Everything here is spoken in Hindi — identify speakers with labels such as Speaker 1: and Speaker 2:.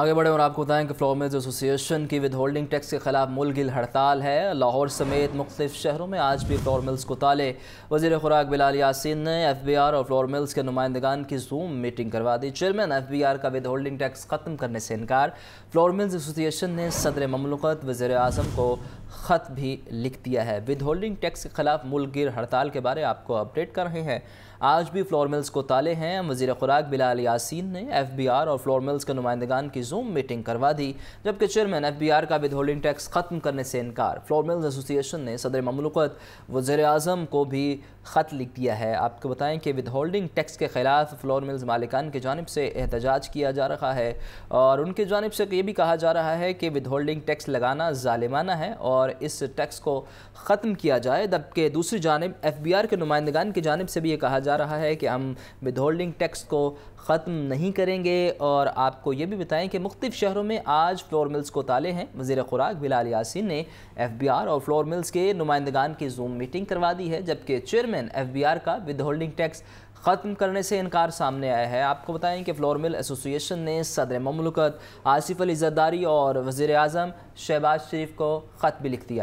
Speaker 1: आगे बढ़े और आपको बताएं कि फ्लोमेज एसोसिएशन की विद होल्डिंग टैक्स के खिलाफ मुलगिल हड़ताल है लाहौर समेत मुख्तफ शहरों में आज भी फ्लोर मिल्स को ताले वजी खुराक बिलाल यासिन ने एफ बी आर और फ्लोर मिल्स के नुमाइंदगान की जूम मीटिंग करवा दी चेयरमैन एफ बी आर का विद होल्डिंग टैक्स खत्म करने से इनकार फ्लोर मिल्स एसोसिएशन ने सदर ममलकत वजर अजम को ख़त भी लिख दिया है विद होल्डिंग टैक्स के खिलाफ गिर हड़ताल के बारे आपको अपडेट कर रहे हैं आज भी फ्लोर मिल्स को ताले हैं वजी खुराक बिलाल यासिन ने एफ बी आर और फ्लोर मिल्स के नुमाइंदगान की की जूम मीटिंग करवा दी जबकि चेयरमैन एफ बी आर का विद होल्डिंग टैक्स खत्म करने से इनकार फ्लोर मिल्स एसोसिएशन ने सदर ममलकत वजर अजम को भी ख़त लिख दिया है आपको बताएं कि विद होल्डिंग टैक्स के खिलाफ फ्लोर मिल्स मालिकान की जानब से एहतजाज किया जा रहा है और उनकी जानब से ये भी कहा जा रहा है कि विद होल्डिंग टैक्स लगाना ालिमाना है और इस टैक्स को ख़त्म किया जाए जबकि दूसरी जानब एफ बी आर के नुमाइंदान की जानब से भी ये कहा जा रहा है कि हम विद होल्डिंग टैक्स को ख़त्म नहीं करेंगे और आपको ये भी बताएं के मुख्तफ शहरों में आज फ्लोर मिल्स को ताले हैं वजीर खुराक बिलाल यासिन ने एफ बी आर और फ्लोर मिल्स के नुमाइंदगान की जूम मीटिंग करवा दी है जबकि चेयरमैन एफ बी आर का विद होल्डिंग टैक्स ख़त्म करने से इनकार सामने आया है आपको बताएं कि फ्लोर मिल एसोसिएशन ने सदर ममलकत आसिफ अली जरदारी और वज़ी अजम शहबाज शरीफ को ख़त भी लिख दिया